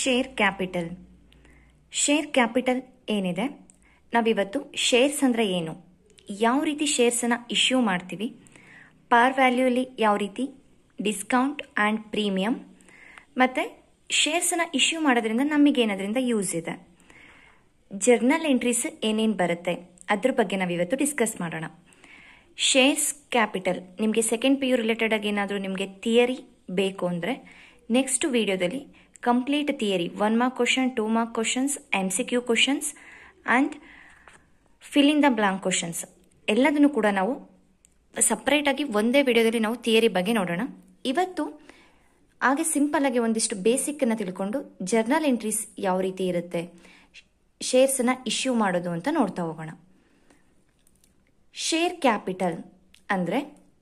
share capital share capital ಏನಿದೆ ನಾವಿವತ್ತು shares ಅಂದರೆ ಏನು ಯಾವ ರೀತಿ ಶೇರ್ಸನ್ನು ಇಶ್ಯೂ ಮಾಡ್ತೀವಿ ಪಾರ್ ವ್ಯಾಲ್ಯೂಲಿ ಯಾವ ರೀತಿ ಡಿಸ್ಕೌಂಟ್ ಆ್ಯಂಡ್ ಪ್ರೀಮಿಯಮ್ ಮತ್ತು ಶೇರ್ಸನ್ನು ಇಶ್ಯೂ ಮಾಡೋದ್ರಿಂದ ಏನಾದ್ರಿಂದ ಯೂಸ್ ಇದೆ ಜರ್ನಲ್ ಎಂಟ್ರೀಸ್ ಏನೇನು ಬರುತ್ತೆ ಅದ್ರ ಬಗ್ಗೆ ನಾವಿವತ್ತು ಡಿಸ್ಕಸ್ ಮಾಡೋಣ ಶೇರ್ಸ್ ಕ್ಯಾಪಿಟಲ್ ನಿಮಗೆ ಸೆಕೆಂಡ್ ಪಿ ಯು ರಿಲೇಟೆಡಾಗಿ ಏನಾದರೂ ನಿಮಗೆ ಥಿಯರಿ ಬೇಕು ಅಂದರೆ ನೆಕ್ಸ್ಟ್ ವಿಡಿಯೋದಲ್ಲಿ complete theory 1 mark question 2 mark questions mcq questions and fill in the blank questions ಎಲ್ಲದನ್ನು ಕೂಡ ನಾವು ಸಪ್ರೇಟಾಗಿ ಒಂದೇ ವಿಡಿಯೋದಲ್ಲಿ ನಾವು ಥಿಯರಿ ಬಗ್ಗೆ ನೋಡೋಣ ಇವತ್ತು ಹಾಗೆ ಸಿಂಪಲ್ ಆಗಿ ಒಂದಿಷ್ಟು ಬೇಸಿಕ್ಕನ್ನು ತಿಳ್ಕೊಂಡು ಜರ್ನಲ್ ಎಂಟ್ರೀಸ್ ಯಾವ ರೀತಿ ಇರುತ್ತೆ ಶೇರ್ಸನ್ನು ಇಶ್ಯೂ ಮಾಡೋದು ಅಂತ ನೋಡ್ತಾ ಹೋಗೋಣ ಶೇರ್ ಕ್ಯಾಪಿಟಲ್ ಅಂದರೆ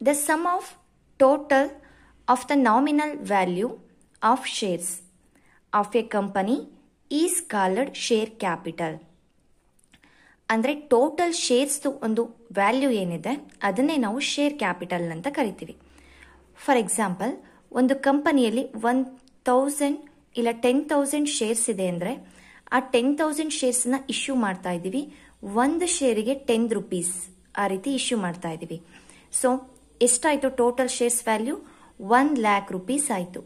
the sum of total of the nominal value of shares of a company is called share capital ಅಂದರೆ ಟೋಟಲ್ ಶೇರ್ಸ್ದು ಒಂದು ವ್ಯಾಲ್ಯೂ ಏನಿದೆ ಅದನ್ನೇ ನಾವು ಶೇರ್ ಕ್ಯಾಪಿಟಲ್ ಅಂತ ಕರಿತೀವಿ ಫಾರ್ ಎಕ್ಸಾಂಪಲ್ ಒಂದು ಕಂಪನಿಯಲ್ಲಿ ಒನ್ ತೌಸಂಡ್ ಇಲ್ಲ ಟೆನ್ ತೌಸಂಡ್ ಶೇರ್ಸ್ ಇದೆ ಅಂದರೆ ಆ ಟೆನ್ ತೌಸಂಡ್ ನ ಇಶ್ಯೂ ಮಾಡ್ತಾ ಇದ್ದೀವಿ ಒಂದು ಶೇರಿಗೆ ಟೆನ್ ರುಪೀಸ್ ಆ ರೀತಿ ಇಶ್ಯೂ ಮಾಡ್ತಾ ಇದ್ದೀವಿ ಸೊ ಎಷ್ಟಾಯಿತು total shares value one lakh rupees ಆಯಿತು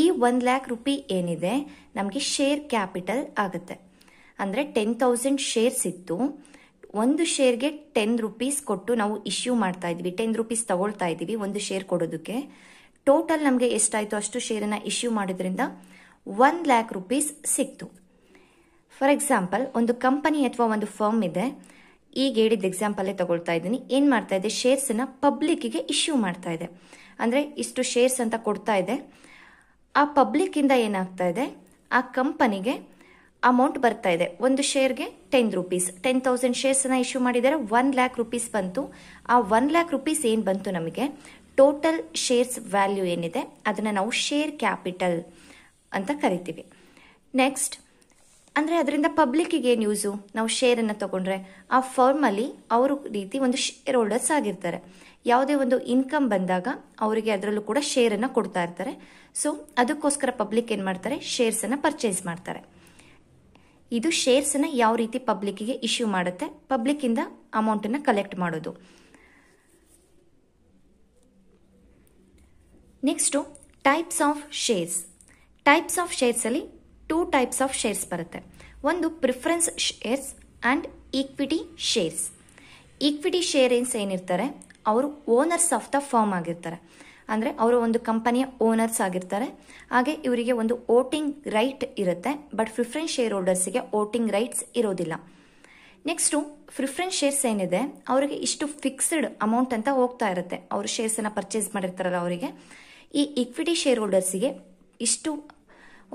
ಈ ಒಂದು ಲ್ಯಾಕ್ ರುಪಿ ಏನಿದೆ ನಮಗೆ ಶೇರ್ ಕ್ಯಾಪಿಟಲ್ ಆಗುತ್ತೆ ಅಂದರೆ ಟೆನ್ ತೌಸಂಡ್ ಶೇರ್ಸ್ ಇತ್ತು ಒಂದು ಶೇರ್ಗೆ ಟೆನ್ ರುಪೀಸ್ ಕೊಟ್ಟು ನಾವು ಇಶ್ಯೂ ಮಾಡ್ತಾ ಇದ್ದೀವಿ ಟೆನ್ ರುಪೀಸ್ ತಗೊಳ್ತಾ ಇದ್ದೀವಿ ಒಂದು ಶೇರ್ ಕೊಡೋದಕ್ಕೆ ಟೋಟಲ್ ನಮಗೆ ಎಷ್ಟಾಯಿತು ಅಷ್ಟು ಶೇರನ್ನು ಇಶ್ಯೂ ಮಾಡೋದ್ರಿಂದ ಒನ್ ಲ್ಯಾಕ್ ರುಪೀಸ್ ಸಿಕ್ತು ಫಾರ್ ಎಕ್ಸಾಂಪಲ್ ಒಂದು ಕಂಪನಿ ಅಥವಾ ಒಂದು ಫರ್ಮ್ ಇದೆ ಈಗ ಹೇಳಿದ ಎಕ್ಸಾಂಪಲ್ಲೇ ತಗೊಳ್ತಾ ಇದ್ದೀನಿ ಏನು ಮಾಡ್ತಾ ಇದೆ ಶೇರ್ಸನ್ನು ಗೆ ಇಶ್ಯೂ ಮಾಡ್ತಾ ಇದೆ ಅಂದರೆ ಇಷ್ಟು ಶೇರ್ಸ್ ಅಂತ ಕೊಡ್ತಾ ಇದೆ ಆ ಪಬ್ಲಿಕ್ಕಿಂದ ಏನಾಗ್ತಾ ಇದೆ ಆ ಕಂಪನಿಗೆ ಅಮೌಂಟ್ ಬರ್ತಾ ಇದೆ ಒಂದು ಶೇರ್ಗೆ ಟೆನ್ ರುಪೀಸ್ ಟೆನ್ ತೌಸಂಡ್ ಶೇರ್ಸ್ನ ಇಶ್ಯೂ ಮಾಡಿದರೆ ಒನ್ ಲ್ಯಾಕ್ ರುಪೀಸ್ ಬಂತು ಆ ಒನ್ ಲ್ಯಾಕ್ ರುಪೀಸ್ ಏನು ಬಂತು ನಮಗೆ ಟೋಟಲ್ ಶೇರ್ಸ್ ವ್ಯಾಲ್ಯೂ ಏನಿದೆ ಅದನ್ನು ನಾವು ಶೇರ್ ಕ್ಯಾಪಿಟಲ್ ಅಂತ ಕರಿತೀವಿ ನೆಕ್ಸ್ಟ್ ಅಂದರೆ ಅದರಿಂದ ಪಬ್ಲಿಕ್ಕಿಗೆ ಏನು ಯೂಸು ನಾವು ಶೇರನ್ನು ತಗೊಂಡ್ರೆ ಆ ಫರ್ಮಲ್ಲಿ ಅವರು ರೀತಿ ಒಂದು ಶೇರ್ ಹೋಲ್ಡರ್ಸ್ ಆಗಿರ್ತಾರೆ ಯಾವುದೇ ಒಂದು ಇನ್ಕಮ್ ಬಂದಾಗ ಅವರಿಗೆ ಅದರಲ್ಲೂ ಕೂಡ ಶೇರನ್ನು ಕೊಡ್ತಾ ಇರ್ತಾರೆ ಸೊ ಅದಕ್ಕೋಸ್ಕರ ಪಬ್ಲಿಕ್ ಏನು ಮಾಡ್ತಾರೆ ಶೇರ್ಸನ್ನು ಪರ್ಚೇಸ್ ಮಾಡ್ತಾರೆ ಇದು ಶೇರ್ಸನ್ನು ಯಾವ ರೀತಿ ಪಬ್ಲಿಕ್ಕಿಗೆ ಇಶ್ಯೂ ಮಾಡುತ್ತೆ ಪಬ್ಲಿಕ್ಕಿಂದ ಅಮೌಂಟನ್ನು ಕಲೆಕ್ಟ್ ಮಾಡೋದು next types of shares types of ಶೇರ್ಸಲ್ಲಿ ಟೂ ಟೈಪ್ಸ್ ಆಫ್ ಶೇರ್ಸ್ ಬರುತ್ತೆ ಒಂದು preference shares and equity shares equity shares ಏನಿರ್ತಾರೆ ಅವರು ಓನರ್ಸ್ ಆಫ್ ದ ಫಾರ್ಮ್ ಆಗಿರ್ತಾರೆ ಅಂದರೆ ಅವರು ಒಂದು ಕಂಪನಿಯ ಓನರ್ಸ್ ಆಗಿರ್ತಾರೆ ಹಾಗೆ ಇವರಿಗೆ ಒಂದು ವೋಟಿಂಗ್ ರೈಟ್ ಇರುತ್ತೆ ಬಟ್ ಪ್ರಿಫರೆನ್ಸ್ ಶೇರ್ ಹೋಲ್ಡರ್ಸ್ಗೆ ವೋಟಿಂಗ್ ರೈಟ್ಸ್ ಇರೋದಿಲ್ಲ ನೆಕ್ಸ್ಟು ಪ್ರಿಫರೆನ್ಸ್ ಶೇರ್ಸ್ ಏನಿದೆ ಅವರಿಗೆ ಇಷ್ಟು ಫಿಕ್ಸ್ಡ್ ಅಮೌಂಟ್ ಅಂತ ಹೋಗ್ತಾ ಇರುತ್ತೆ ಅವರು ಶೇರ್ಸನ್ನು ಪರ್ಚೇಸ್ ಮಾಡಿರ್ತಾರಲ್ಲ ಅವರಿಗೆ ಈ ಇಕ್ವಿಟಿ ಶೇರ್ ಹೋಲ್ಡರ್ಸಿಗೆ ಇಷ್ಟು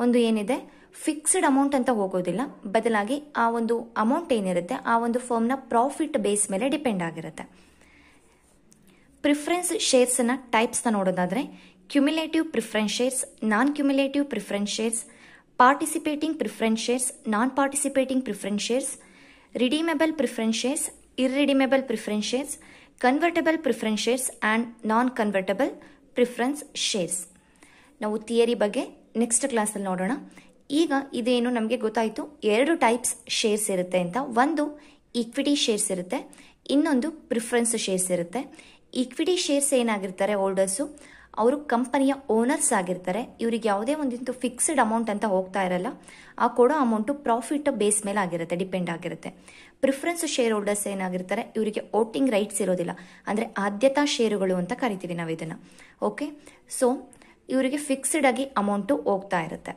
ಒಂದು ಏನಿದೆ ಫಿಕ್ಸ್ಡ್ ಅಮೌಂಟ್ ಅಂತ ಹೋಗೋದಿಲ್ಲ ಬದಲಾಗಿ ಆ ಒಂದು ಅಮೌಂಟ್ ಏನಿರುತ್ತೆ ಆ ಒಂದು ಫರ್ಮ್ನ ಪ್ರಾಫಿಟ್ ಬೇಸ್ ಮೇಲೆ ಡಿಪೆಂಡ್ ಆಗಿರುತ್ತೆ ಪ್ರಿಫರೆನ್ಸ್ ಶೇರ್ಸ್ನ ಟೈಪ್ಸ್ನ ನೋಡೋದಾದರೆ cumulative preference shares non cumulative preference shares participating preference shares non participating preference shares redeemable preference shares irredeemable preference shares convertible preference shares and non convertible preference shares ನಾವು theory ಬಗ್ಗೆ next ಕ್ಲಾಸಲ್ಲಿ ನೋಡೋಣ ಈಗ ಇದೇನು ನಮಗೆ ಗೊತ್ತಾಯಿತು ಎರಡು ಟೈಪ್ಸ್ ಶೇರ್ಸ್ ಇರುತ್ತೆ ಅಂತ ಒಂದು ಈಕ್ವಿಟಿ ಶೇರ್ಸ್ ಇರುತ್ತೆ ಇನ್ನೊಂದು ಪ್ರಿಫರೆನ್ಸ್ ಶೇರ್ಸ್ ಇರುತ್ತೆ ಈಕ್ವಿಟಿ ಶೇರ್ಸ್ ಏನಾಗಿರ್ತಾರೆ ಓಲ್ಡರ್ಸು ಅವರು ಕಂಪನಿಯ ಓನರ್ಸ್ ಆಗಿರ್ತಾರೆ ಇವರಿಗೆ ಯಾವುದೇ ಒಂದಿಂತು ಫಿಕ್ಸ್ಡ್ ಅಮೌಂಟ್ ಅಂತ ಹೋಗ್ತಾ ಇರಲ್ಲ ಆ ಕೊಡೋ ಅಮೌಂಟು ಪ್ರಾಫಿಟ್ ಬೇಸ್ ಮೇಲೆ ಆಗಿರುತ್ತೆ ಡಿಪೆಂಡ್ ಆಗಿರುತ್ತೆ ಪ್ರಿಫರೆನ್ಸ್ ಶೇರ್ ಹೋಲ್ಡರ್ಸ್ ಏನಾಗಿರ್ತಾರೆ ಇವರಿಗೆ ವೋಟಿಂಗ್ ರೈಟ್ಸ್ ಇರೋದಿಲ್ಲ ಅಂದರೆ ಆದ್ಯತಾ ಶೇರುಗಳು ಅಂತ ಕರಿತೀವಿ ನಾವು ಇದನ್ನು ಓಕೆ ಸೊ ಇವರಿಗೆ ಫಿಕ್ಸ್ಡ್ ಆಗಿ ಅಮೌಂಟು ಹೋಗ್ತಾ ಇರುತ್ತೆ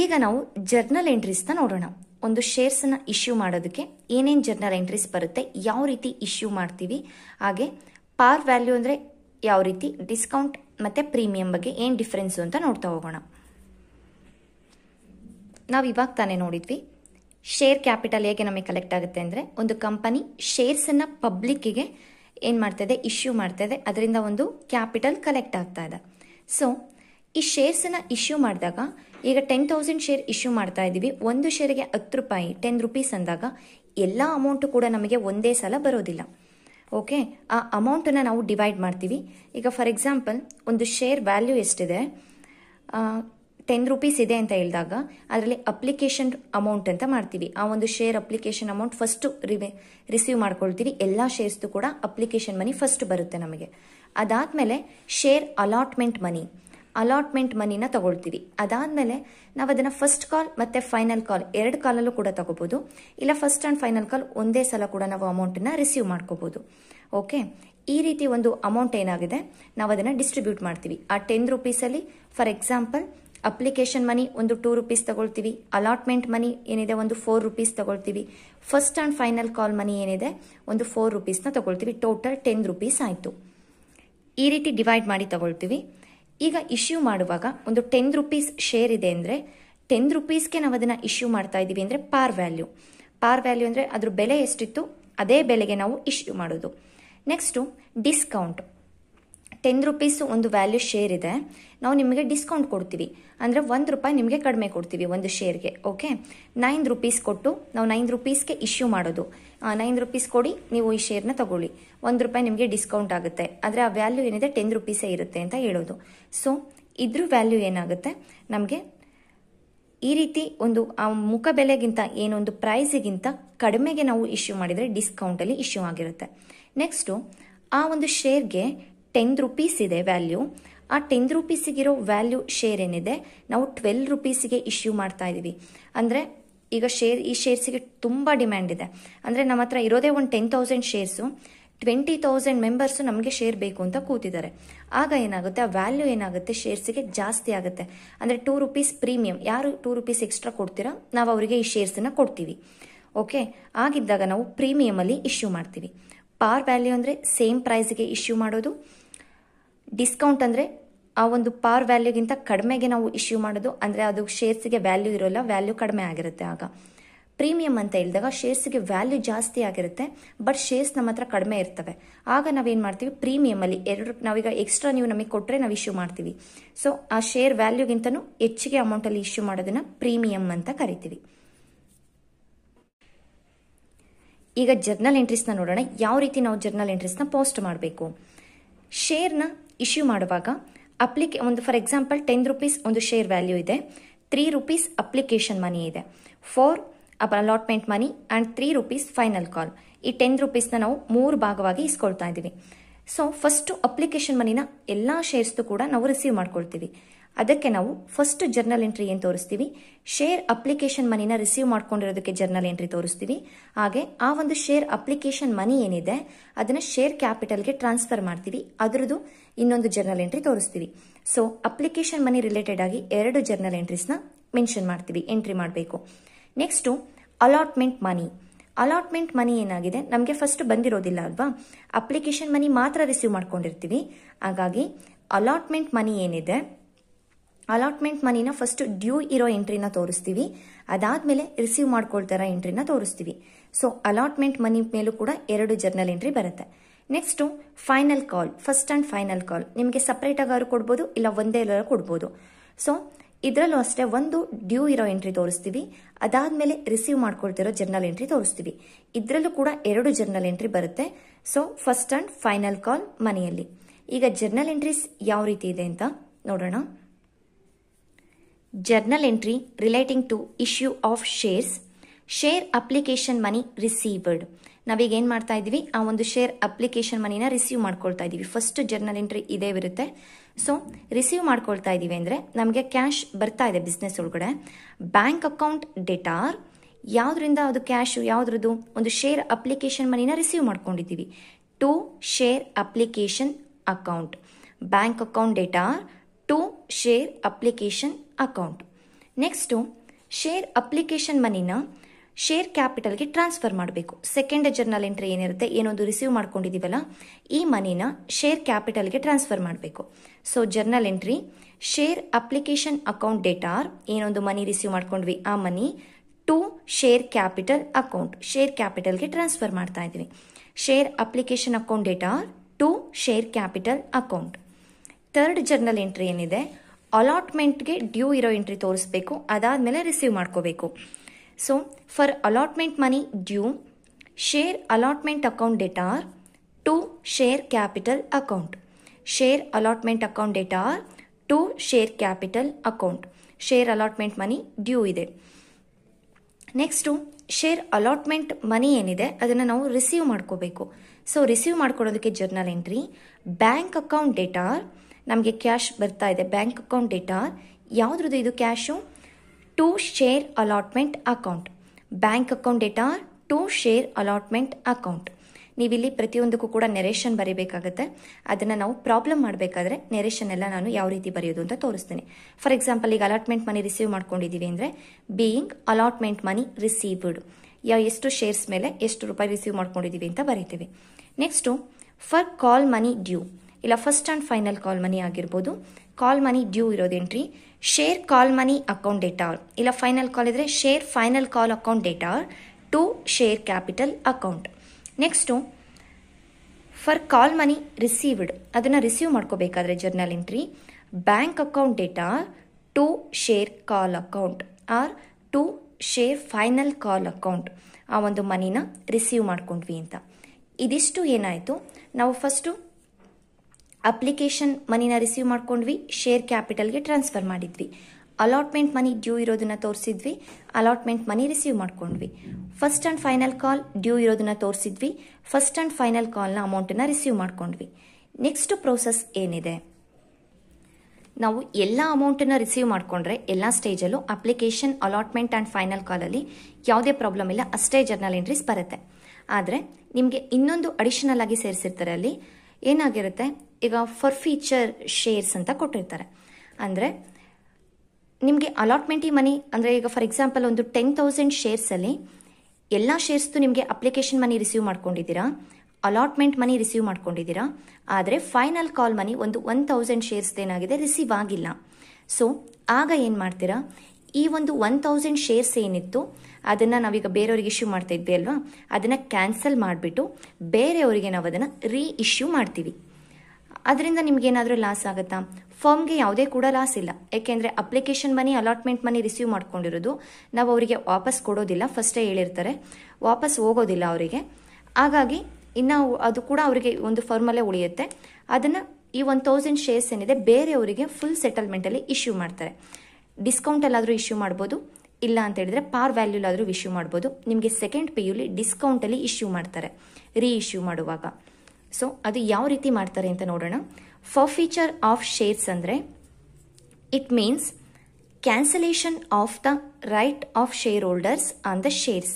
ಈಗ ನಾವು ಜರ್ನಲ್ ಎಂಟ್ರೀಸ್ನ ನೋಡೋಣ ಒಂದು ಶೇರ್ಸ್ನ ಇಶ್ಯೂ ಮಾಡೋದಕ್ಕೆ ಏನೇನು ಜರ್ನಲ್ ಎಂಟ್ರೀಸ್ ಬರುತ್ತೆ ಯಾವ ರೀತಿ ಇಶ್ಯೂ ಮಾಡ್ತೀವಿ ಹಾಗೆ ಪಾರ್ ವ್ಯಾಲ್ಯೂ ಅಂದ್ರೆ ಯಾವ ರೀತಿ ಡಿಸ್ಕೌಂಟ್ ಮತ್ತೆ ಪ್ರೀಮಿಯಂ ಬಗ್ಗೆ ಏನು ಡಿಫ್ರೆನ್ಸು ಅಂತ ನೋಡ್ತಾ ಹೋಗೋಣ ನಾವು ಇವಾಗ ತಾನೇ ನೋಡಿದ್ವಿ ಶೇರ್ ಕ್ಯಾಪಿಟಲ್ ಹೇಗೆ ನಮಗೆ ಕಲೆಕ್ಟ್ ಆಗುತ್ತೆ ಅಂದ್ರೆ ಒಂದು ಕಂಪನಿ ಶೇರ್ಸ್ ಶೇರ್ಸನ್ನು ಪಬ್ಲಿಕ್ಕಿಗೆ ಏನು ಮಾಡ್ತಾ ಇದೆ ಇಶ್ಯೂ ಮಾಡ್ತಾ ಇದೆ ಅದರಿಂದ ಒಂದು ಕ್ಯಾಪಿಟಲ್ ಕಲೆಕ್ಟ್ ಆಗ್ತಾ ಇದೆ ಸೊ ಈ ಶೇರ್ಸನ್ನು ಇಶ್ಯೂ ಮಾಡಿದಾಗ ಈಗ ಟೆನ್ ತೌಸಂಡ್ ಶೇರ್ ಇಶ್ಯೂ ಮಾಡ್ತಾ ಇದ್ದೀವಿ ಒಂದು ಶೇರಿಗೆ ಹತ್ತು ರೂಪಾಯಿ ಟೆನ್ ರುಪೀಸ್ ಅಂದಾಗ ಎಲ್ಲ ಅಮೌಂಟು ಕೂಡ ನಮಗೆ ಒಂದೇ ಸಲ ಬರೋದಿಲ್ಲ ಓಕೆ ಆ ಅಮೌಂಟನ್ನು ನಾವು ಡಿವೈಡ್ ಮಾಡ್ತೀವಿ ಈಗ ಫಾರ್ ಎಕ್ಸಾಂಪಲ್ ಒಂದು ಶೇರ್ ವ್ಯಾಲ್ಯೂ ಎಷ್ಟಿದೆ ಟೆನ್ ರುಪೀಸ್ ಇದೆ ಅಂತ ಹೇಳಿದಾಗ ಅದರಲ್ಲಿ ಅಪ್ಲಿಕೇಶನ್ ಅಮೌಂಟ್ ಅಂತ ಮಾಡ್ತೀವಿ ಆ ಒಂದು share application amount first receive ಮಾಡ್ಕೊಳ್ತೀವಿ ಎಲ್ಲ ಶೇರ್ಸ್ದು ಕೂಡ ಅಪ್ಲಿಕೇಶನ್ ಮನಿ ಫಸ್ಟ್ ಬರುತ್ತೆ ನಮಗೆ ಅದಾದಮೇಲೆ ಶೇರ್ ಅಲಾಟ್ಮೆಂಟ್ ಮನಿ ಅಲಾಟ್ಮೆಂಟ್ ಮನಿನ ತಗೊಳ್ತೀವಿ ಅದಾದ್ಮೇಲೆ ನಾವು ಅದನ್ನ ಫಸ್ಟ್ ಕಾಲ್ ಮತ್ತೆ ಫೈನಲ್ ಕಾಲ್ ಎರಡು ಕಾಲಲ್ಲೂ ಕೂಡ ತಗೋಬಹುದು ಇಲ್ಲ ಫಸ್ಟ್ ಅಂಡ್ ಫೈನಲ್ ಕಾಲ್ ಒಂದೇ ಸಲ ಕೂಡ ನಾವು ಅಮೌಂಟನ್ನು ರಿಸೀವ್ ಮಾಡ್ಕೋಬಹುದು ಓಕೆ ಈ ರೀತಿ ಒಂದು ಅಮೌಂಟ್ ಏನಾಗಿದೆ ನಾವು ಅದನ್ನ ಡಿಸ್ಟ್ರಿಬ್ಯೂಟ್ ಮಾಡ್ತೀವಿ ಆ ಟೆನ್ ಅಲ್ಲಿ ಫಾರ್ ಎಕ್ಸಾಂಪಲ್ ಅಪ್ಲಿಕೇಶನ್ ಮನಿ ಒಂದು ಟೂ ರುಪೀಸ್ ತಗೊಳ್ತೀವಿ ಅಲಾಟ್ಮೆಂಟ್ ಮನಿ ಏನಿದೆ ಒಂದು ಫೋರ್ ರುಪೀಸ್ ತಗೊಳ್ತೀವಿ first and final call money ಏನಿದೆ ಒಂದು ಫೋರ್ ನ ತಗೊಳ್ತೀವಿ ಟೋಟಲ್ ಟೆನ್ ರುಪೀಸ್ ಆಯ್ತು ಈ ರೀತಿ ಡಿವೈಡ್ ಮಾಡಿ ತಗೊಳ್ತೀವಿ ಈಗ ಇಶ್ಯೂ ಮಾಡುವಾಗ ಒಂದು ಟೆನ್ ರುಪೀಸ್ ಶೇರ್ ಇದೆ ಅಂದರೆ ಟೆನ್ ರುಪೀಸ್ಗೆ ನಾವು ಅದನ್ನು ಇಶ್ಯೂ ಮಾಡ್ತಾ ಇದ್ದೀವಿ ಅಂದರೆ ಪಾರ್ ವ್ಯಾಲ್ಯೂ ಪಾರ್ ವ್ಯಾಲ್ಯೂ ಅಂದರೆ ಅದ್ರ ಬೆಲೆ ಎಷ್ಟಿತ್ತು ಅದೇ ಬೆಲೆಗೆ ನಾವು ಇಶ್ಯೂ ಮಾಡೋದು ನೆಕ್ಸ್ಟು ಡಿಸ್ಕೌಂಟ್ ಟೆನ್ ರುಪೀಸ್ ಒಂದು ವ್ಯಾಲ್ಯೂ ಶೇರ್ ಇದೆ ನಾವು ನಿಮಗೆ ಡಿಸ್ಕೌಂಟ್ ಕೊಡ್ತೀವಿ ಅಂದರೆ ಒಂದು ರೂಪಾಯಿ ನಿಮಗೆ ಕಡಿಮೆ ಕೊಡ್ತೀವಿ ಒಂದು ಶೇರ್ಗೆ ಓಕೆ ನೈನ್ ರುಪೀಸ್ ಕೊಟ್ಟು ನಾವು ನೈನ್ ರುಪೀಸ್ಗೆ ಇಶ್ಯೂ ಮಾಡೋದು ನೈನ್ ರುಪೀಸ್ ಕೊಡಿ ನೀವು ಈ ಶೇರ್ನ ತಗೊಳ್ಳಿ ಒಂದು ರೂಪಾಯಿ ನಿಮಗೆ ಡಿಸ್ಕೌಂಟ್ ಆಗುತ್ತೆ ಆದರೆ ಆ ವ್ಯಾಲ್ಯೂ ಏನಿದೆ ಟೆನ್ ರುಪೀಸೇ ಇರುತ್ತೆ ಅಂತ ಹೇಳೋದು ಸೊ ಇದ್ರ ವ್ಯಾಲ್ಯೂ ಏನಾಗುತ್ತೆ ನಮಗೆ ಈ ರೀತಿ ಒಂದು ಆ ಮುಖ ಬೆಲೆಗಿಂತ ಏನೊಂದು ಪ್ರೈಸ್ಗಿಂತ ಕಡಿಮೆಗೆ ನಾವು ಇಶ್ಯೂ ಮಾಡಿದರೆ ಡಿಸ್ಕೌಂಟಲ್ಲಿ ಇಶ್ಯೂ ಆಗಿರುತ್ತೆ ನೆಕ್ಸ್ಟು ಆ ಒಂದು ಶೇರ್ಗೆ ಟೆನ್ ರುಪೀಸ್ ಇದೆ ವ್ಯಾಲ್ಯೂ ಆ ಟೆನ್ ಇರೋ ವ್ಯಾಲ್ಯೂ ಶೇರ್ ಏನಿದೆ ನಾವು ಟ್ವೆಲ್ ರುಪೀಸಿಗೆ ಇಶ್ಯೂ ಮಾಡ್ತಾ ಇದ್ದೀವಿ ಅಂದರೆ ಈಗ ಶೇರ್ ಈ ಶೇರ್ಸಿಗೆ ತುಂಬ ಡಿಮ್ಯಾಂಡ್ ಇದೆ ಅಂದರೆ ನಮ್ಮ ಹತ್ರ ಇರೋದೇ ಒಂದು ten thousand shares twenty thousand members ನಮಗೆ ಶೇರ್ ಬೇಕು ಅಂತ ಕೂತಿದ್ದಾರೆ ಆಗ ಏನಾಗುತ್ತೆ ಆ ವ್ಯಾಲ್ಯೂ ಏನಾಗುತ್ತೆ ಶೇರ್ಸಿಗೆ ಜಾಸ್ತಿ ಆಗುತ್ತೆ ಅಂದರೆ ಟೂ ರುಪೀಸ್ ಪ್ರೀಮಿಯಂ ಯಾರು ಟೂ ರುಪೀಸ್ ಎಕ್ಸ್ಟ್ರಾ ಕೊಡ್ತೀರಾ ನಾವು ಅವರಿಗೆ ಈ ಶೇರ್ಸನ್ನು ಕೊಡ್ತೀವಿ ಓಕೆ ಆಗಿದ್ದಾಗ ನಾವು ಪ್ರೀಮಿಯಮಲ್ಲಿ ಇಶ್ಯೂ ಮಾಡ್ತೀವಿ ಪಾರ್ ವ್ಯಾಲ್ಯೂ ಅಂದರೆ ಸೇಮ್ ಪ್ರೈಸ್ಗೆ ಇಶ್ಯೂ ಮಾಡೋದು ಡಿಸ್ಕೌಂಟ್ ಅಂದರೆ ಆ ಒಂದು ಪಾರ್ ವ್ಯಾಲ್ಯೂಗಿಂತ ಕಡಿಮೆಗೆ ನಾವು ಇಶ್ಯೂ ಮಾಡೋದು ಅಂದರೆ ಅದು ಶೇರ್ಸಿಗೆ ವ್ಯಾಲ್ಯೂ ಇರೋಲ್ಲ ವ್ಯಾಲ್ಯೂ ಕಡಿಮೆ ಆಗಿರುತ್ತೆ ಆಗ ಪ್ರೀಮಿಯಂ ಅಂತ ಹೇಳಿದಾಗ ಶೇರ್ಸ್ಗೆ ವ್ಯಾಲ್ಯೂ ಜಾಸ್ತಿ ಆಗಿರುತ್ತೆ ಬಟ್ ಶೇರ್ಸ್ ನಮ್ಮ ಹತ್ರ ಕಡಿಮೆ ಇರ್ತವೆ ಆಗ ನಾವೇನು ಮಾಡ್ತೀವಿ ಅಲ್ಲಿ ಎರಡು ನಾವೀಗ ಎಕ್ಸ್ಟ್ರಾ ನೀವು ನಮಗೆ ಕೊಟ್ಟರೆ ನಾವು ಇಶ್ಯೂ ಮಾಡ್ತೀವಿ ಸೊ ಆ ಶೇರ್ ವ್ಯಾಲ್ಯೂಗಿಂತನೂ ಹೆಚ್ಚಿಗೆ ಅಮೌಂಟಲ್ಲಿ ಇಶ್ಯೂ ಮಾಡೋದನ್ನು ಪ್ರೀಮಿಯಂ ಅಂತ ಕರಿತೀವಿ ಈಗ ಜರ್ನಲ್ ಎಂಟ್ರೀಸ್ನ ನೋಡೋಣ ಯಾವ ರೀತಿ ನಾವು ಜರ್ನಲ್ ನ ಪೋಸ್ಟ್ ಮಾಡಬೇಕು ಶೇರ್ನ ಇಶ್ಯೂ ಮಾಡುವಾಗ ಅಪ್ಲಿಕೆ ಒಂದು ಫಾರ್ ಎಕ್ಸಾಂಪಲ್ ಟೆನ್ ರುಪೀಸ್ ಒಂದು ಶೇರ್ ವ್ಯಾಲ್ಯೂ ಇದೆ ತ್ರೀ ರುಪೀಸ್ ಅಪ್ಲಿಕೇಶನ್ ಮನಿ ಇದೆ four allotment money and three rupees final call ಈ ಟೆನ್ ರುಪೀಸ್ನ ನಾವು ಮೂರು ಭಾಗವಾಗಿ ಇಸ್ಕೊಳ್ತಾ ಇದ್ದೀವಿ ಸೊ ಫಸ್ಟು ಅಪ್ಲಿಕೇಶನ್ ಮನಿನ ಎಲ್ಲ ಶೇರ್ಸ್ದು ಕೂಡ ನಾವು ರಿಸೀವ್ ಮಾಡ್ಕೊಳ್ತೀವಿ ಅದಕ್ಕೆ ನಾವು ಫಸ್ಟ್ ಜರ್ನಲ್ ಎಂಟ್ರಿ ಏನು ತೋರಿಸ್ತೀವಿ ಶೇರ್ ಅಪ್ಲಿಕೇಶನ್ ಮನಿನ ರಿಸೀವ್ ಮಾಡ್ಕೊಂಡಿರೋದಕ್ಕೆ ಜರ್ನಲ್ ಎಂಟ್ರಿ ತೋರಿಸ್ತೀವಿ ಹಾಗೆ ಆ ಒಂದು ಶೇರ್ ಅಪ್ಲಿಕೇಶನ್ ಮನಿ ಏನಿದೆ ಅದನ್ನ ಶೇರ್ ಕ್ಯಾಪಿಟಲ್ಗೆ ಟ್ರಾನ್ಸ್ಫರ್ ಮಾಡ್ತೀವಿ ಅದರದ್ದು ಇನ್ನೊಂದು ಜರ್ನಲ್ ಎಂಟ್ರಿ ತೋರಿಸ್ತೀವಿ ಸೊ ಅಪ್ಲಿಕೇಶನ್ ಮನಿ ರಿಲೇಟೆಡ್ ಆಗಿ ಎರಡು ಜರ್ನಲ್ ಎಂಟ್ರೀಸ್ನ ಮೆನ್ಷನ್ ಮಾಡ್ತೀವಿ ಎಂಟ್ರಿ ಮಾಡಬೇಕು next allotment money allotment money ಏನಾಗಿದೆ ನಮಗೆ ಫಸ್ಟ್ ಬಂದಿರೋದಿಲ್ಲ ಅಲ್ವಾ ಅಪ್ಲಿಕೇಶನ್ ಮನಿ ಮಾತ್ರ ರಿಸೀವ್ ಮಾಡ್ಕೊಂಡಿರ್ತೀವಿ ಹಾಗಾಗಿ ಅಲಾಟ್ಮೆಂಟ್ ಮನಿ ಏನಿದೆ ಅಲಾಟ್ಮೆಂಟ್ ಮನಿನ ಫಸ್ಟ್ ಡ್ಯೂ ಇರೋ ಎಂಟ್ರಿನ ತೋರಿಸ್ತೀವಿ ಅದಾದ್ಮೇಲೆ ರಿಸೀವ್ ಮಾಡ್ಕೊಳ್ತಾರ ಎಂಟ್ರಿನ ತೋರಿಸ್ತೀವಿ ಸೊ ಅಲಾಟ್ಮೆಂಟ್ ಮನಿ ಮೇಲೂ ಕೂಡ ಎರಡು ಜರ್ನಲ್ ಎಂಟ್ರಿ ಬರುತ್ತೆ next final call first and final call ನಿಮಗೆ ಸಪ್ರೇಟಾಗಿ ಆರು ಕೊಡ್ಬೋದು ಇಲ್ಲ ಒಂದೇ ಎಲ್ಲರೂ ಕೊಡ್ಬೋದು ಸೊ ಇದರಲ್ಲೂ ಅಷ್ಟೇ ಒಂದು ಡ್ಯೂ ಇರೋ ಎಂಟ್ರಿ ತೋರಿಸ್ತೀವಿ ಅದಾದ್ಮೇಲೆ ರಿಸೀವ್ ಮಾಡ್ಕೊಳ್ತಿರೋ ಜರ್ನಲ್ ಎಂಟ್ರಿ ತೋರಿಸ್ತೀವಿ ಇದರಲ್ಲೂ ಕೂಡ ಎರಡು ಜರ್ನಲ್ ಎಂಟ್ರಿ ಬರುತ್ತೆ so first and final call ಮನೆಯಲ್ಲಿ ಈಗ ಜರ್ನಲ್ ಎಂಟ್ರೀಸ್ ಯಾವ ರೀತಿ ಇದೆ ಅಂತ ನೋಡೋಣ journal entry relating to issue of shares share application money received ನಾವೀಗ ಏನು ಮಾಡ್ತಾ ಇದ್ದೀವಿ ಆ ಒಂದು ಶೇರ್ ಅಪ್ಲಿಕೇಶನ್ ಮನಿನ ರಿಸೀವ್ ಮಾಡ್ಕೊಳ್ತಾ ಇದ್ದೀವಿ ಫಸ್ಟ್ ಜರ್ನಲ್ ಎಂಟ್ರಿ ಇದೇ ಇರುತ್ತೆ ಸೊ ರಿಸೀವ್ ಮಾಡ್ಕೊಳ್ತಾ ಇದ್ದೀವಿ ಅಂದರೆ ನಮಗೆ ಕ್ಯಾಶ್ ಬರ್ತಾ ಇದೆ ಬಿಸ್ನೆಸ್ ಒಳಗಡೆ ಬ್ಯಾಂಕ್ ಅಕೌಂಟ್ ಡೇಟಾರ್ ಯಾವುದರಿಂದ ಅದು ಕ್ಯಾಶು ಯಾವುದ್ರದ್ದು ಒಂದು ಶೇರ್ ಅಪ್ಲಿಕೇಶನ್ ಮನಿನ ರಿಸೀವ್ ಮಾಡ್ಕೊಂಡಿದ್ದೀವಿ to share application account bank account debtor to share application account next share application ಮನಿನ ಶೇರ್ ಕ್ಯಾಪಿಟಲ್ಗೆ ಟ್ರಾನ್ಸ್ಫರ್ ಮಾಡಬೇಕು ಸೆಕೆಂಡ್ ಜರ್ನಲ್ ಎಂಟ್ರಿ ಏನಿರುತ್ತೆ ಏನೊಂದು ರಿಸೀವ್ ಮಾಡ್ಕೊಂಡಿದ್ದೀವಲ್ಲ ಈ ಮನಿನ ಶೇರ್ ಕ್ಯಾಪಿಟಲ್ಗೆ ಟ್ರಾನ್ಸ್ಫರ್ ಮಾಡಬೇಕು so journal entry share application account debtor ಏನೊಂದು ಮನಿ ರಿಸೀವ್ ಮಾಡ್ಕೊಂಡ್ವಿ ಆ money to share capital account share ಕ್ಯಾಪಿಟಲ್ಗೆ ಟ್ರಾನ್ಸ್ಫರ್ ಮಾಡ್ತಾ ಇದ್ದೀವಿ share application account debtor to share capital account third journal entry ಏನಿದೆ ಅಲಾಟ್ಮೆಂಟ್ಗೆ ಡ್ಯೂ ಇರೋ ಎಂಟ್ರಿ ತೋರಿಸ್ಬೇಕು ಅದಾದಮೇಲೆ ರಿಸೀವ್ ಮಾಡ್ಕೋಬೇಕು so for allotment money due share allotment account debtor to share capital account share allotment account debtor to share capital account share allotment money due ಇದೆ next share allotment money ಏನಿದೆ ಅದನ್ನು ನಾವು receive ಮಾಡ್ಕೋಬೇಕು so receive ಮಾಡ್ಕೊಡೋದಕ್ಕೆ journal entry bank account debtor ನಮಗೆ cash ಬರ್ತಾ ಇದೆ bank account debtor ಯಾವುದ್ರದ್ದು ಇದು cash to share allotment account bank account debtor to share allotment account ನೀವಿಲ್ಲಿ ಪ್ರತಿಯೊಂದಕ್ಕೂ ಕೂಡ ನೆರೇಷನ್ ಬರೀಬೇಕಾಗುತ್ತೆ ಅದನ್ನು ನಾವು ಪ್ರಾಬ್ಲಮ್ ಮಾಡಬೇಕಾದ್ರೆ ನೆರೇಷನ್ ಎಲ್ಲ ನಾನು ಯಾವ ರೀತಿ ಬರೆಯೋದು ಅಂತ ತೋರಿಸ್ತೀನಿ ಫಾರ್ ಎಕ್ಸಾಂಪಲ್ ಈಗ ಅಲಾಟ್ಮೆಂಟ್ ಮನಿ ರಿಸೀವ್ ಮಾಡ್ಕೊಂಡಿದ್ದೀವಿ ಅಂದರೆ ಬೀಯಿಂಗ್ ಅಲಾಟ್ಮೆಂಟ್ ಮನಿ ರಿಸೀವ್ಡ್ ಯಾವ ಎಷ್ಟು ಶೇರ್ಸ್ ಮೇಲೆ ಎಷ್ಟು ರೂಪಾಯಿ ರಿಸೀವ್ ಮಾಡ್ಕೊಂಡಿದ್ದೀವಿ ಅಂತ ಬರೀತೀವಿ next for call money due ಇಲ್ಲ first and final call money ಆಗಿರ್ಬೋದು call money due entry share call money account debtor ಇಲ್ಲ ಫೈನಲ್ ಕಾಲ್ ಇದ್ರೆ share final call account debtor to share capital account next for call money received ಅದನ್ನು receive ಮಾಡ್ಕೋಬೇಕಾದ್ರೆ journal entry bank account debtor to share call account or to share final call account ಆ ಒಂದು ಮನಿನ receive ಮಾಡ್ಕೊಂಡ್ವಿ ಅಂತ ಇದಿಷ್ಟು ಏನಾಯಿತು ನಾವು ಫಸ್ಟು ಅಪ್ಲಿಕೇಶನ್ ಮನಿನ ರಿಸೀವ್ ಮಾಡ್ಕೊಂಡ್ವಿ ಶೇರ್ ಕ್ಯಾಪಿಟಲ್ಗೆ ಟ್ರಾನ್ಸ್ಫರ್ ಮಾಡಿದ್ವಿ ಅಲಾಟ್ಮೆಂಟ್ ಮನಿ ಡ್ಯೂ ಇರೋದನ್ನ ತೋರಿಸಿದ್ವಿ ಅಲಾಟ್ಮೆಂಟ್ ಮನಿ ರಿಸೀವ್ ಮಾಡ್ಕೊಂಡ್ವಿ first and final call due ಇರೋದನ್ನ ತೋರಿಸಿದ್ವಿ ಫಸ್ಟ್ ಅಂಡ್ ಫೈನಲ್ ಕಾಲ್ನ ಅಮೌಂಟನ್ನು ರಿಸೀವ್ ಮಾಡ್ಕೊಂಡ್ವಿ ನೆಕ್ಸ್ಟ್ ಪ್ರೋಸೆಸ್ ಏನಿದೆ ನಾವು ಎಲ್ಲ ಅಮೌಂಟನ್ನು ರಿಸೀವ್ ಮಾಡಿಕೊಂಡ್ರೆ ಎಲ್ಲ ಸ್ಟೇಜಲ್ಲೂ ಅಪ್ಲಿಕೇಶನ್ ಅಲಾಟ್ಮೆಂಟ್ ಆ್ಯಂಡ್ ಫೈನಲ್ ಕಾಲಲ್ಲಿ ಯಾವುದೇ ಪ್ರಾಬ್ಲಮ್ ಇಲ್ಲ ಅಷ್ಟೇ ಜರ್ನಲ್ ಎಂಟ್ರೀಸ್ ಬರುತ್ತೆ ಆದರೆ ನಿಮಗೆ ಇನ್ನೊಂದು ಅಡಿಷನಲ್ ಆಗಿ ಸೇರಿಸಿರ್ತಾರೆ ಅಲ್ಲಿ ಏನಾಗಿರುತ್ತೆ ಈಗ ಫಾರ್ ಫೀಚರ್ ಶೇರ್ಸ್ ಅಂತ ಕೊಟ್ಟಿರ್ತಾರೆ ಅಂದರೆ ನಿಮಗೆ ಅಲಾಟ್ಮೆಂಟಿ ಮನಿ ಅಂದರೆ ಈಗ ಫಾರ್ ಎಕ್ಸಾಂಪಲ್ ಒಂದು ಟೆನ್ ತೌಸಂಡ್ ಶೇರ್ಸಲ್ಲಿ ಎಲ್ಲ ಶೇರ್ಸ್ದು ನಿಮಗೆ ಅಪ್ಲಿಕೇಶನ್ ಮನಿ ರಿಸೀವ್ ಮಾಡ್ಕೊಂಡಿದ್ದೀರಾ ಅಲಾಟ್ಮೆಂಟ್ ಮನಿ ರಿಸೀವ್ ಮಾಡ್ಕೊಂಡಿದ್ದೀರಾ ಆದರೆ ಫೈನಲ್ ಕಾಲ್ ಮನಿ ಒಂದು ಒನ್ ತೌಸಂಡ್ ಏನಾಗಿದೆ ರಿಸೀವ್ ಆಗಿಲ್ಲ ಸೊ ಆಗ ಏನು ಮಾಡ್ತೀರಾ ಈ ಒಂದು ಒನ್ ತೌಸಂಡ್ ಶೇರ್ಸ್ ಏನಿತ್ತು ಅದನ್ನು ನಾವೀಗ ಬೇರೆಯವರಿಗೆ ಇಶ್ಯೂ ಮಾಡ್ತಾ ಇದ್ವಿ ಅಲ್ವಾ ಅದನ್ನು ಕ್ಯಾನ್ಸಲ್ ಮಾಡಿಬಿಟ್ಟು ಬೇರೆಯವರಿಗೆ ನಾವು ಅದನ್ನು ರೀ ಇಶ್ಯೂ ಮಾಡ್ತೀವಿ ಅದರಿಂದ ಏನಾದರೂ ಲಾಸ್ ಆಗುತ್ತಾ ಫರ್ಮ್ಗೆ ಯಾವುದೇ ಕೂಡ ಲಾಸ್ ಇಲ್ಲ ಯಾಕೆಂದರೆ application money allotment money receive ಮಾಡ್ಕೊಂಡಿರೋದು ನಾವು ಅವರಿಗೆ ವಾಪಸ್ ಕೊಡೋದಿಲ್ಲ ಫಸ್ಟೇ ಹೇಳಿರ್ತಾರೆ ವಾಪಸ್ ಹೋಗೋದಿಲ್ಲ ಅವರಿಗೆ ಹಾಗಾಗಿ ಇನ್ನು ಅದು ಕೂಡ ಅವರಿಗೆ ಒಂದು ಫರ್ಮಲ್ಲೇ ಉಳಿಯುತ್ತೆ ಅದನ್ನು ಈ ಒನ್ ತೌಸಂಡ್ ಶೇರ್ಸ್ ಏನಿದೆ ಬೇರೆಯವರಿಗೆ ಫುಲ್ ಸೆಟಲ್ಮೆಂಟಲ್ಲಿ ಇಶ್ಯೂ ಮಾಡ್ತಾರೆ ಡಿಸ್ಕೌಂಟಲ್ಲಾದರೂ ಇಶ್ಯೂ ಮಾಡ್ಬೋದು ಇಲ್ಲ ಅಂತ ಹೇಳಿದ್ರೆ ಪಾರ್ ವ್ಯಾಲ್ಯೂಲಾದರೂ ಇಶ್ಯೂ ಮಾಡ್ಬೋದು ನಿಮಗೆ ಸೆಕೆಂಡ್ ಪಿ ಯುಲಿ ಡಿಸ್ಕೌಂಟಲ್ಲಿ ಇಶ್ಯೂ ಮಾಡ್ತಾರೆ ರೀ ಇಶ್ಯೂ ಮಾಡುವಾಗ ಸೊ ಅದು ಯಾವ ರೀತಿ ಮಾಡ್ತಾರೆ ಅಂತ ನೋಡೋಣ ಫಾರ್ ಫೀಚರ್ ಆಫ್ ಶೇರ್ಸ್ ಅಂದರೆ it means cancellation of the right of shareholders on the shares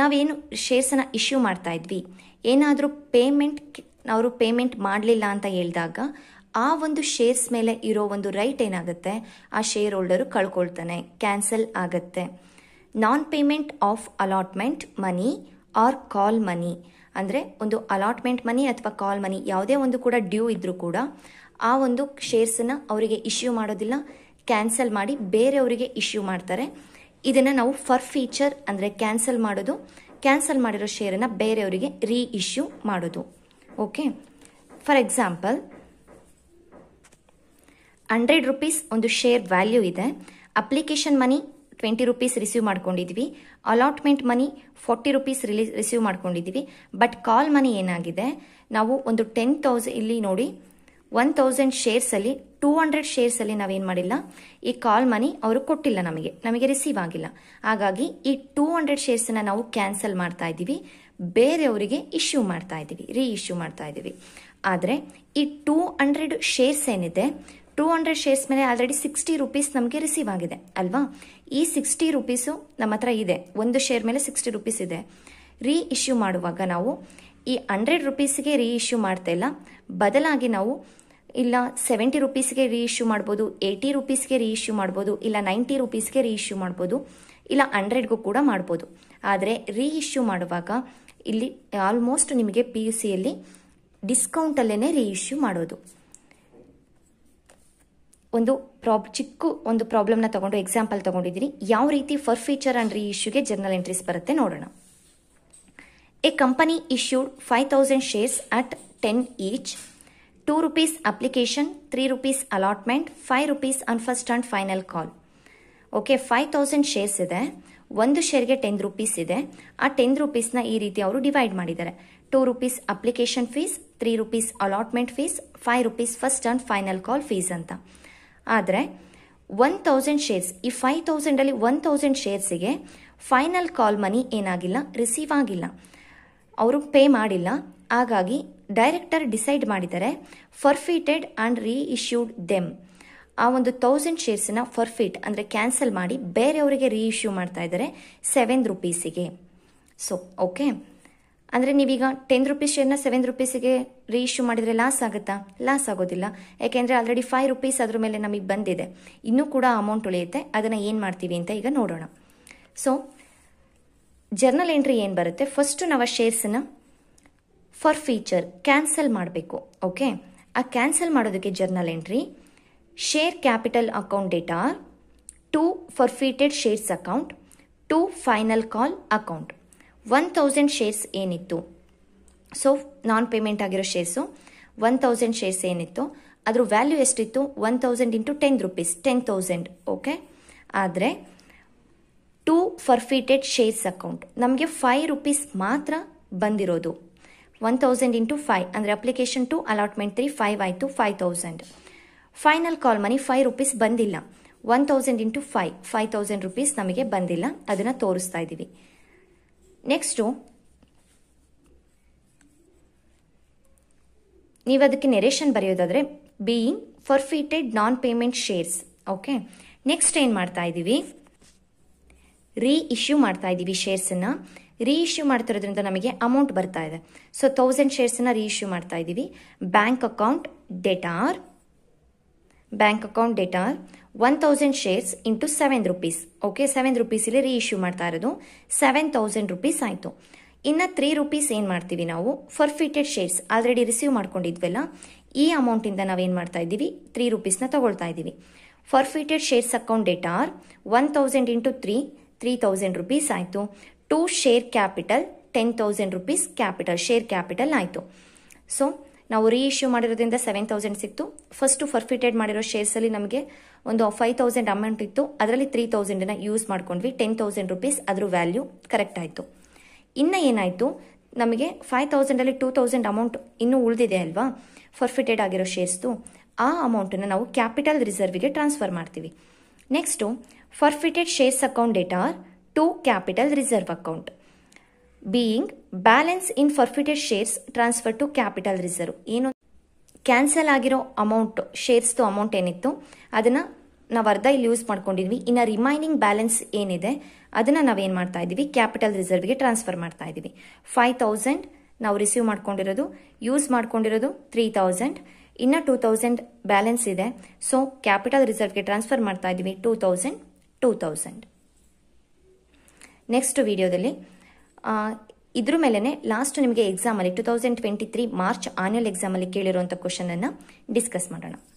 ನಾವೇನು ಶೇರ್ಸನ್ನು ಇಶ್ಯೂ ಮಾಡ್ತಾ ಇದ್ವಿ ಏನಾದರೂ ಪೇಮೆಂಟ್ ಅವರು ಪೇಮೆಂಟ್ ಮಾಡಲಿಲ್ಲ ಅಂತ ಹೇಳಿದಾಗ ಆ ಒಂದು ಶೇರ್ಸ್ ಮೇಲೆ ಇರೋ ಒಂದು ರೈಟ್ ಏನಾಗುತ್ತೆ ಆ ಶೇರ್ ಹೋಲ್ಡರು ಕಳ್ಕೊಳ್ತಾನೆ ಕ್ಯಾನ್ಸಲ್ ಆಗುತ್ತೆ non payment of allotment money or call money ಅಂದರೆ ಒಂದು ಅಲಾಟ್ಮೆಂಟ್ ಮನಿ ಅಥವಾ ಕಾಲ್ ಮನಿ ಯಾವುದೇ ಒಂದು ಕೂಡ ಡ್ಯೂ ಇದ್ದರೂ ಕೂಡ ಆ ಒಂದು ಶೇರ್ಸನ್ನು ಅವರಿಗೆ ಇಶ್ಯೂ ಮಾಡೋದಿಲ್ಲ ಕ್ಯಾನ್ಸಲ್ ಮಾಡಿ ಬೇರೆಯವರಿಗೆ ಇಶ್ಯೂ ಮಾಡ್ತಾರೆ ಇದನ್ನು ನಾವು ಫರ್ ಫೀಚರ್ ಅಂದರೆ ಕ್ಯಾನ್ಸಲ್ ಮಾಡೋದು ಕ್ಯಾನ್ಸಲ್ ಮಾಡಿರೋ ಶೇರನ್ನು ಬೇರೆಯವರಿಗೆ ರೀ ಇಶ್ಯೂ ಮಾಡೋದು okay for example hundred rupees ಒಂದು ಶೇರ್ ವ್ಯಾಲ್ಯೂ ಇದೆ application money twenty rupees receive ಮಾಡ್ಕೊಂಡಿದ್ವಿ allotment money forty rupees receive ಮಾಡ್ಕೊಂಡಿದ್ವಿ ಬಟ್ ಕಾಲ್ ಮನಿ ಏನಾಗಿದೆ ನಾವು ಒಂದು ಟೆನ್ ತೌಸಂಡ್ ಇಲ್ಲಿ ನೋಡಿ ಒನ್ ತೌಸಂಡ್ ಶೇರ್ಸಲ್ಲಿ ಟೂ ಹಂಡ್ರೆಡ್ ಶೇರ್ಸಲ್ಲಿ ನಾವೇನು ಮಾಡಿಲ್ಲ ಈ ಕಾಲ್ ಮನಿ ಅವರು ಕೊಟ್ಟಿಲ್ಲ ನಮಗೆ ನಮಗೆ ರಿಸೀವ್ ಆಗಿಲ್ಲ ಹಾಗಾಗಿ ಈ ಟೂ ಹಂಡ್ರೆಡ್ ಶೇರ್ಸನ್ನು ನಾವು ಕ್ಯಾನ್ಸಲ್ ಮಾಡ್ತಾ ಇದ್ದೀವಿ ಬೇರೆಯವರಿಗೆ ಇಶ್ಯೂ ಮಾಡ್ತಾ ಇದೀವಿ ರೀ ಇಶ್ಯೂ ಮಾಡ್ತಾ ಇದ್ದೀವಿ ಆದರೆ ಈ ಟೂ ಹಂಡ್ರೆಡ್ ಶೇರ್ಸ್ ಏನಿದೆ ಟೂ ಹಂಡ್ರೆಡ್ ಶೇರ್ಸ್ ಮೇಲೆ ಆಲ್ರೆಡಿ ಸಿಕ್ಸ್ಟಿ ರುಪೀಸ್ ನಮಗೆ ರಿಸೀವ್ ಆಗಿದೆ ಅಲ್ವಾ ಈ ಸಿಕ್ಸ್ಟಿ ರುಪೀಸು ನಮ್ಮ ಹತ್ರ ಇದೆ ಒಂದು ಶೇರ್ ಮೇಲೆ ಸಿಕ್ಸ್ಟಿ ರುಪೀಸ್ ಇದೆ ರೀ ಇಶ್ಯೂ ಮಾಡುವಾಗ ನಾವು ಈ ಹಂಡ್ರೆಡ್ ರುಪೀಸ್ಗೆ ರೀ ಇಶ್ಯೂ ಮಾಡ್ತಾ ಇಲ್ಲ ಬದಲಾಗಿ ನಾವು ಇಲ್ಲ ಸೆವೆಂಟಿ ರುಪೀಸ್ಗೆ ರೀ ಇಶ್ಯೂ ಮಾಡ್ಬೋದು ಏಯ್ಟಿ ರುಪೀಸ್ಗೆ ರೀ ಇಶ್ಯೂ ಮಾಡ್ಬೋದು ಇಲ್ಲ ನೈಂಟಿ ರುಪೀಸ್ಗೆ ರೀ ಇಶ್ಯೂ ಮಾಡ್ಬೋದು ಇಲ್ಲ ಹಂಡ್ರೆಡ್ಗೂ ಕೂಡ ಮಾಡ್ಬೋದು ಆದರೆ ರೀ ಇಶ್ಯೂ ಮಾಡುವಾಗ ಇಲ್ಲಿ ಆಲ್ಮೋಸ್ಟ್ ನಿಮಗೆ ಪಿ ಯು ಸಿಯಲ್ಲಿ ಡಿಸ್ಕೌಂಟಲ್ಲೇ ರೀ ಇಶ್ಯೂ ಮಾಡೋದು ಒಂದು ಪ್ರಾಬ್ ಚಿಕ್ಕ ಒಂದು ಪ್ರಾಬ್ಲಮ್ನ ತಗೊಂಡು ಎಕ್ಸಾಂಪಲ್ ತಗೊಂಡಿದ್ದೀನಿ ಯಾವ ರೀತಿ ಫರ್ ಫೀಚರ್ ಅಂಡ್ ರೀ ಇಶ್ಯೂಗೆ ಜರ್ನಲ್ ಎಂಟ್ರೀಸ್ ಬರುತ್ತೆ ನೋಡೋಣ a company issued five thousand shares at ten each two rupees application three rupees allotment five rupees on first and final call okay five thousand shares ಇದೆ ಒಂದು ಶೇರ್ಗೆ ten rupees ಇದೆ ಆ ten ರುಪೀಸ್ನ ಈ ರೀತಿ ಅವರು ಡಿವೈಡ್ ಮಾಡಿದ್ದಾರೆ two rupees application fees three rupees allotment fees five rupees first and final call fees ಅಂತ ಆದರೆ ಒನ್ ತೌಸಂಡ್ ಶೇರ್ಸ್ ಈ ಫೈವ್ ತೌಸಂಡಲ್ಲಿ ಒನ್ ತೌಸಂಡ್ ಶೇರ್ಸಿಗೆ ಫೈನಲ್ ಕಾಲ್ ಮನಿ ಏನಾಗಿಲ್ಲ ರಿಸೀವ್ ಆಗಿಲ್ಲ ಅವರು ಪೇ ಮಾಡಿಲ್ಲ ಹಾಗಾಗಿ ಡೈರೆಕ್ಟರ್ ಡಿಸೈಡ್ ಮಾಡಿದರೆ ಫರ್ಫಿಟೆಡ್ ಆ್ಯಂಡ್ ರೀಇಶ್ಯೂಡ್ ದೆಮ್ ಆ ಒಂದು ತೌಸಂಡ್ ಶೇರ್ಸ್ನ ಫರ್ಫಿಟ್ ಅಂದರೆ ಕ್ಯಾನ್ಸಲ್ ಮಾಡಿ ಬೇರೆಯವರಿಗೆ ರೀಇಶ್ಯೂ ಮಾಡ್ತಾ ಇದ್ದಾರೆ ಸೆವೆನ್ ರುಪೀಸಿಗೆ ಸೊ ಓಕೆ ಅಂದರೆ ನೀವೀಗ ಟೆನ್ ರುಪೀಸ್ ಶೇರ್ನ ಸೆವೆನ್ ರುಪೀಸಿಗೆ ರೀಇಶ್ಯೂ ಮಾಡಿದರೆ ಲಾಸ್ ಆಗುತ್ತಾ ಲಾಸ್ ಆಗೋದಿಲ್ಲ ಯಾಕೆಂದರೆ ಆಲ್ರೆಡಿ ಫೈವ್ ರುಪೀಸ್ ಅದ್ರ ಮೇಲೆ ನಮಗೆ ಬಂದಿದೆ ಇನ್ನೂ ಕೂಡ ಅಮೌಂಟ್ ಉಳಿಯುತ್ತೆ ಅದನ್ನು ಏನು ಮಾಡ್ತೀವಿ ಅಂತ ಈಗ ನೋಡೋಣ ಸೊ ಜರ್ನಲ್ ಎಂಟ್ರಿ ಏನು ಬರುತ್ತೆ ಫಸ್ಟು ನಾವು ಆ ಶೇರ್ಸನ್ನ ಫಾರ್ ಫೀಚರ್ ಕ್ಯಾನ್ಸಲ್ ಮಾಡಬೇಕು ಓಕೆ ಆ ಕ್ಯಾನ್ಸಲ್ ಮಾಡೋದಕ್ಕೆ journal entry share capital account debtor to forfeited shares account to final call account one thousand shares ಏನಿತ್ತು ಸೊ ನಾನ್ ಪೇಮೆಂಟ್ ಆಗಿರೋ ಶೇರ್ಸು ಒನ್ ತೌಸಂಡ್ ಶೇರ್ಸ್ ಏನಿತ್ತು ಅದ್ರ ವ್ಯಾಲ್ಯೂ ಎಷ್ಟಿತ್ತು one thousand into ten rupees ten thousand okay ಆದರೆ to forfeited shares account ನಮಗೆ five rupees ಮಾತ್ರ ಬಂದಿರೋದು one thousand into five ಅಂದರೆ application to allotment three five ಆಯಿತು five thousand final call money five rupees ಬಂದಿಲ್ಲ one thousand into five five thousand rupees ನಮಗೆ ಬಂದಿಲ್ಲ ಅದನ್ನು ತೋರಿಸ್ತಾ ಇದ್ದೀವಿ ನೆಕ್ಸ್ಟು ನೀವು ಅದಕ್ಕೆ ನೆರೇಷನ್ ಬರೆಯೋದಾದರೆ being forfeited non payment shares okay next ಏನು ಮಾಡ್ತಾ ಇದ್ದೀವಿ ರೀ ಇಶ್ಯೂ ಮಾಡ್ತಾ ಇದ್ದೀವಿ ಶೇರ್ಸನ್ನು ರೀ ಇಶ್ಯೂ ಮಾಡ್ತಿರೋದ್ರಿಂದ ನಮಗೆ ಅಮೌಂಟ್ ಬರ್ತಾ ಇದೆ ಸೊ ತೌಸಂಡ್ ಶೇರ್ಸನ್ನು ರೀ ಇಶ್ಯೂ ಮಾಡ್ತಾ ಇದ್ದೀವಿ bank account debtor bank account debtor one thousand shares into seven rupees okay seven ರುಪೀಸಲ್ಲಿ ರೀ ಇಶ್ಯೂ ಮಾಡ್ತಾ ಇರೋದು ಸೆವೆನ್ ತೌಸಂಡ್ ರುಪೀಸ್ ಆಯಿತು ಇನ್ನು ತ್ರೀ ರುಪೀಸ್ ಏನು ಮಾಡ್ತೀವಿ ನಾವು ಫರ್ಫಿಟೆಡ್ ಶೇರ್ಸ್ ಆಲ್ರೆಡಿ ರಿಸೀವ್ ಮಾಡ್ಕೊಂಡಿದ್ವಲ್ಲ ಈ ಅಮೌಂಟಿಂದ ನಾವೇನು ಮಾಡ್ತಾ ಇದ್ದೀವಿ ತ್ರೀ ರುಪೀಸ್ನ ತಗೊಳ್ತಾ ಇದ್ದೀವಿ forfeited shares account debtor or one thousand into three three thousand rupees ಆಯಿತು to share capital ten thousand rupees capital share capital ಆಯಿತು ಸೊ ನಾವು ರೀ ಇಶ್ಯೂ ಮಾಡಿರೋದ್ರಿಂದ ಸೆವೆನ್ ತೌಸಂಡ್ ಸಿಕ್ತು ಫಸ್ಟ್ ಫರ್ಫಿಟೆಡ್ ಮಾಡಿರೋ ಶೇರ್ಸ್ ಅಲ್ಲಿ ನಮಗೆ ಒಂದು ಫೈವ್ ತೌಸಂಡ್ ಅಮೌಂಟ್ ಇತ್ತು ಅದರಲ್ಲಿ ತ್ರೀ ತೌಸಂಡನ್ನ ಯೂಸ್ ಮಾಡ್ಕೊಂಡ್ವಿ ಟೆನ್ ತೌಸಂಡ್ ರುಪೀಸ್ ಅದ್ರ ವ್ಯಾಲ್ಯೂ ಕರೆಕ್ಟ್ ಆಯಿತು ಇನ್ನ ಏನಾಯ್ತು ನಮಗೆ ಫೈವ್ ತೌಸಂಡಲ್ಲಿ ಟೂ ತೌಸಂಡ್ ಅಮೌಂಟ್ ಇನ್ನೂ ಉಳಿದಿದೆ ಅಲ್ವಾ ಫರ್ಫಿಟೆಡ್ ಆಗಿರೋ ಶೇರ್ಸ್ದು ಆ ಅಮೌಂಟನ್ನು ನಾವು ಕ್ಯಾಪಿಟಲ್ ರಿಸರ್ವ್ಗೆ ಟ್ರಾನ್ಸ್ಫರ್ ಮಾಡ್ತೀವಿ next forfeited shares account debtor or to capital reserve account being balance in forfeited shares transfer to capital reserve ಏನು ಕ್ಯಾನ್ಸಲ್ ಆಗಿರೋ ಅಮೌಂಟ್ ಶೇರ್ಸ್ದು ಅಮೌಂಟ್ ಏನಿತ್ತು ಅದನ್ನು ನಾವು ಅರ್ಧ ಇಲ್ಲಿ ಯೂಸ್ ಮಾಡ್ಕೊಂಡಿದ್ವಿ ಇನ್ನ ರಿಮೈನಿಂಗ್ ಬ್ಯಾಲೆನ್ಸ್ ಏನಿದೆ ಅದನ್ನು ನಾವೇನು ಮಾಡ್ತಾ ಇದ್ದೀವಿ ಕ್ಯಾಪಿಟಲ್ ರಿಸರ್ವ್ಗೆ ಟ್ರಾನ್ಸ್ಫರ್ ಮಾಡ್ತಾ ಇದ್ದೀವಿ ಫೈವ್ ತೌಸಂಡ್ ನಾವು ರಿಸೀವ್ ಮಾಡ್ಕೊಂಡಿರೋದು ಯೂಸ್ ಮಾಡ್ಕೊಂಡಿರೋದು ತ್ರೀ ತೌಸಂಡ್ ಇನ್ನು ಟೂ ತೌಸಂಡ್ ಬ್ಯಾಲೆನ್ಸ್ ಇದೆ ಸೊ ಕ್ಯಾಪಿಟಲ್ ರಿಸರ್ವ್ಗೆ ಟ್ರಾನ್ಸ್ಫರ್ ಮಾಡ್ತಾ ಇದ್ದೀವಿ two thousand two thousand next ವಿಡಿಯೋದಲ್ಲಿ ಇದ್ರ ಮೇಲೆ ಲಾಸ್ಟ್ ನಿಮಗೆ ಎಕ್ಸಾಮಲ್ಲಿ two thousand twenty three March annual ಎಕ್ಸಾಮಲ್ಲಿ ಕೇಳಿರುವಂಥ ಕ್ವಶನನ್ನು ಡಿಸ್ಕಸ್ ಮಾಡೋಣ